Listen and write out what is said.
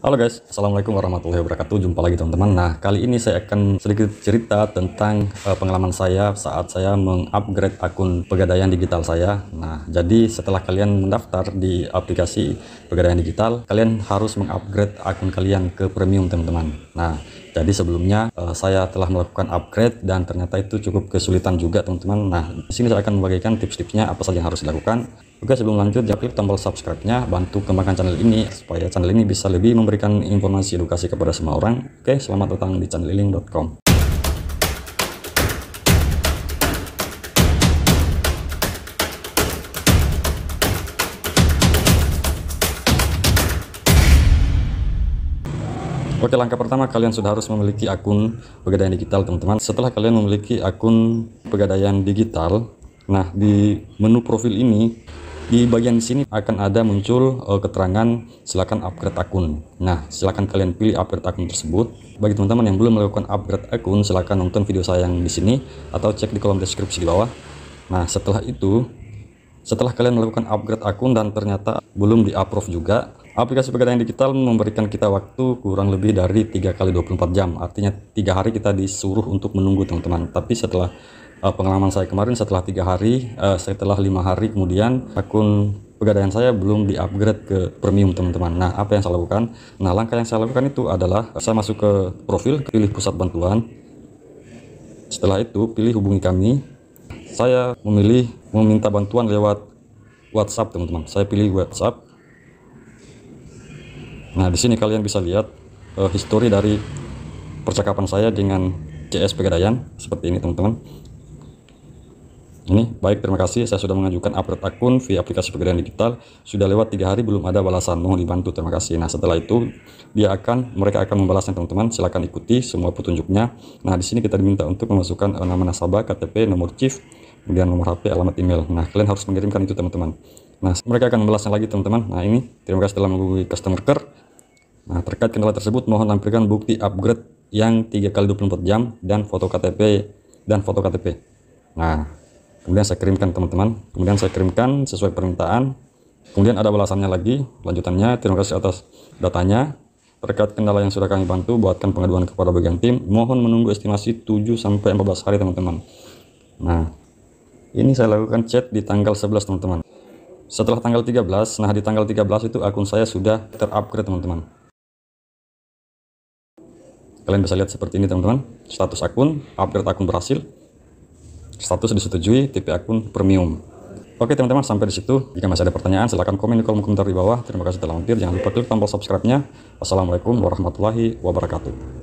Halo guys, Assalamualaikum warahmatullahi wabarakatuh Jumpa lagi teman-teman Nah, kali ini saya akan sedikit cerita tentang uh, pengalaman saya saat saya mengupgrade akun pegadaian digital saya Nah, jadi setelah kalian mendaftar di aplikasi pegadaian digital Kalian harus mengupgrade akun kalian ke premium teman-teman Nah, jadi sebelumnya uh, saya telah melakukan upgrade dan ternyata itu cukup kesulitan juga teman-teman. Nah, di sini saya akan membagikan tips-tipsnya apa saja yang harus dilakukan. Oke, sebelum lanjut, jangan ya, klik tombol subscribe-nya, bantu kembangkan channel ini supaya channel ini bisa lebih memberikan informasi edukasi kepada semua orang. Oke, selamat datang di channeliling.com. Oke langkah pertama kalian sudah harus memiliki akun pegadaian digital teman-teman Setelah kalian memiliki akun pegadaian digital Nah di menu profil ini di bagian sini akan ada muncul uh, keterangan silakan upgrade akun nah silakan kalian pilih upgrade akun tersebut bagi teman-teman yang belum melakukan upgrade akun silakan nonton video saya yang di sini atau cek di kolom deskripsi di bawah nah setelah itu setelah kalian melakukan upgrade akun dan ternyata belum di approve juga Aplikasi pegadaian digital memberikan kita waktu kurang lebih dari 3 kali 24 jam. Artinya tiga hari kita disuruh untuk menunggu teman-teman. Tapi setelah uh, pengalaman saya kemarin setelah tiga hari, uh, setelah lima hari kemudian akun pegadaian saya belum diupgrade ke premium teman-teman. Nah, apa yang saya lakukan? Nah, langkah yang saya lakukan itu adalah saya masuk ke profil, pilih pusat bantuan. Setelah itu pilih hubungi kami. Saya memilih meminta bantuan lewat WhatsApp teman-teman. Saya pilih WhatsApp Nah, di sini kalian bisa lihat uh, eh, histori dari percakapan saya dengan CS Pegadaian seperti ini, teman-teman. Ini baik, terima kasih. Saya sudah mengajukan upload akun via aplikasi Pegadaian Digital. Sudah lewat tiga hari belum ada balasan. Mohon dibantu, terima kasih. Nah, setelah itu dia akan mereka akan membalasnya, teman-teman. Silahkan ikuti semua petunjuknya. Nah, di sini kita diminta untuk memasukkan eh, nama nasabah, KTP, nomor chief, kemudian nomor HP, alamat email. Nah, kalian harus mengirimkan itu, teman-teman. Nah, mereka akan membalasnya lagi teman-teman. Nah, ini terima kasih telah menghubungi customer care. Nah, terkait kendala tersebut mohon tampilkan bukti upgrade yang 3 kali 24 jam dan foto KTP dan foto KTP. Nah, kemudian saya kirimkan teman-teman. Kemudian saya kirimkan sesuai permintaan. Kemudian ada balasannya lagi, lanjutannya terima kasih atas datanya. Terkait kendala yang sudah kami bantu, buatkan pengaduan kepada bagian tim. Mohon menunggu estimasi 7 sampai 14 hari, teman-teman. Nah, ini saya lakukan chat di tanggal 11, teman-teman setelah tanggal 13 nah di tanggal 13 itu akun saya sudah terupgrade teman-teman kalian bisa lihat seperti ini teman-teman status akun upgrade akun berhasil status disetujui TP akun premium Oke teman-teman sampai di situ. Jika masih ada pertanyaan silahkan komen di kolom komentar di bawah. Terima kasih telah mampir. Jangan lupa klik tombol subscribe-nya. assalamualaikum warahmatullahi wabarakatuh.